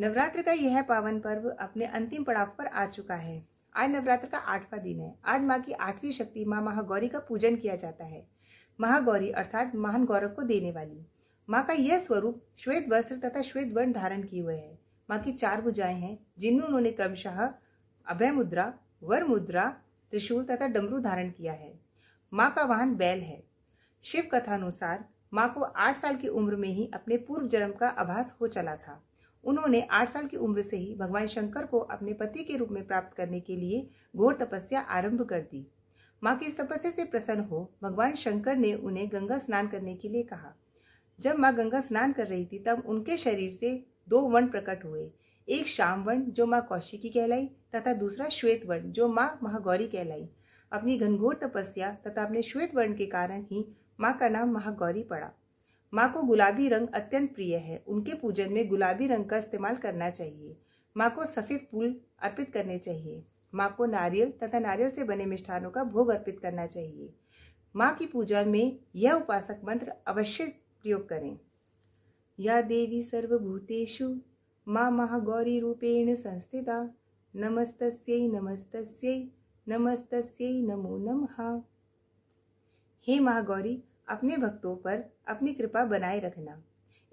नवरात्र का यह पावन पर्व अपने अंतिम पड़ाव पर आ चुका है आज नवरात्र का आठवां दिन है आज माँ की आठवीं शक्ति माँ महागौरी का पूजन किया जाता है महागौरी अर्थात महान गौरव को देने वाली माँ का यह स्वरूप श्वेत वस्त्र तथा श्वेत वर्ण धारण किए हुए है माँ की चार भुजाएं हैं जिनमें उन्होंने कर्मशाह अभय मुद्रा वर मुद्रा त्रिशूल तथा डमरू धारण किया है माँ का वाहन बैल है शिव कथानुसार माँ को आठ साल की उम्र में ही अपने पूर्व जन्म का आभास हो चला था उन्होंने आठ साल की उम्र से ही भगवान शंकर को अपने पति के रूप में प्राप्त करने के लिए घोर तपस्या आरंभ कर दी माँ की इस तपस्या से प्रसन्न हो भगवान शंकर ने उन्हें गंगा स्नान करने के लिए कहा जब माँ गंगा स्नान कर रही थी तब उनके शरीर से दो वन प्रकट हुए एक श्याम वन जो माँ कौशिकी कहलाई तथा दूसरा श्वेत वन जो माँ महागौरी कहलाई अपनी घनघोर तपस्या तथा अपने श्वेत वर्ण के कारण ही माँ का नाम महागौरी पड़ा माँ को गुलाबी रंग अत्यंत प्रिय है उनके पूजन में गुलाबी रंग का इस्तेमाल करना चाहिए माँ को सफ़ेद फूल अर्पित करने चाहिए माँ को नारियल तथा नारियल से बने मिष्ठानों का भोग अर्पित करना चाहिए माँ की पूजा में यह उपासक मंत्र अवश्य प्रयोग करें या देवी सर्वभूतेषु माँ महागौरी रूपेण संस्थिता नमस्त नमस्त नमस्त नमो नम हे महागौरी अपने भक्तों पर अपनी कृपा बनाए रखना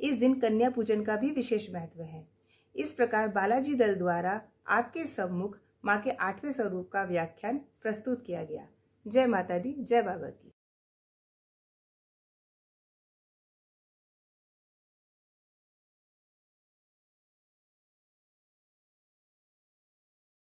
इस दिन कन्या पूजन का भी विशेष महत्व है इस प्रकार बालाजी दल द्वारा आपके सम्मुख माँ के आठवें स्वरूप का व्याख्यान प्रस्तुत किया गया जय माता दी जय बाबा की